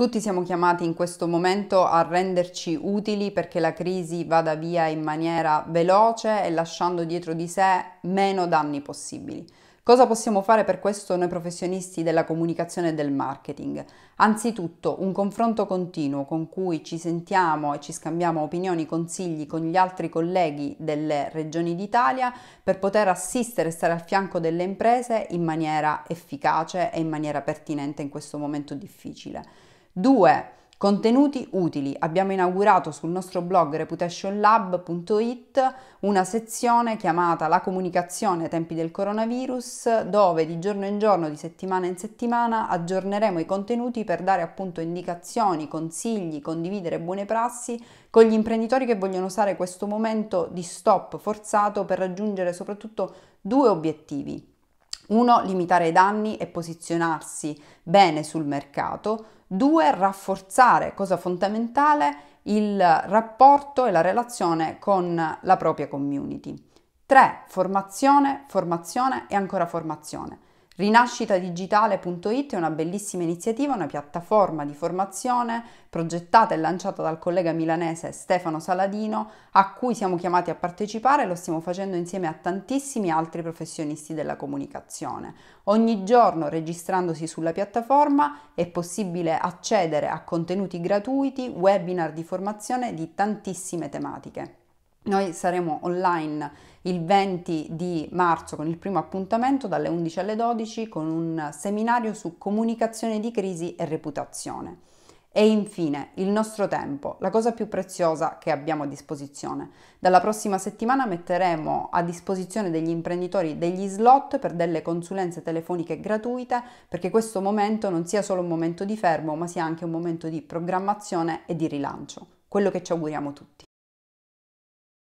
Tutti siamo chiamati in questo momento a renderci utili perché la crisi vada via in maniera veloce e lasciando dietro di sé meno danni possibili. Cosa possiamo fare per questo noi professionisti della comunicazione e del marketing? Anzitutto un confronto continuo con cui ci sentiamo e ci scambiamo opinioni, consigli con gli altri colleghi delle regioni d'Italia per poter assistere e stare al fianco delle imprese in maniera efficace e in maniera pertinente in questo momento difficile. 2. Contenuti utili. Abbiamo inaugurato sul nostro blog reputationlab.it una sezione chiamata La comunicazione ai tempi del coronavirus, dove di giorno in giorno, di settimana in settimana aggiorneremo i contenuti per dare appunto indicazioni, consigli, condividere buone prassi con gli imprenditori che vogliono usare questo momento di stop forzato per raggiungere soprattutto due obiettivi. 1. Limitare i danni e posizionarsi bene sul mercato. 2. Rafforzare, cosa fondamentale, il rapporto e la relazione con la propria community. 3. Formazione, formazione e ancora formazione. Rinascitadigitale.it è una bellissima iniziativa, una piattaforma di formazione progettata e lanciata dal collega milanese Stefano Saladino, a cui siamo chiamati a partecipare e lo stiamo facendo insieme a tantissimi altri professionisti della comunicazione. Ogni giorno registrandosi sulla piattaforma è possibile accedere a contenuti gratuiti, webinar di formazione di tantissime tematiche. Noi saremo online il 20 di marzo con il primo appuntamento dalle 11 alle 12 con un seminario su comunicazione di crisi e reputazione. E infine il nostro tempo, la cosa più preziosa che abbiamo a disposizione. Dalla prossima settimana metteremo a disposizione degli imprenditori degli slot per delle consulenze telefoniche gratuite perché questo momento non sia solo un momento di fermo ma sia anche un momento di programmazione e di rilancio, quello che ci auguriamo tutti.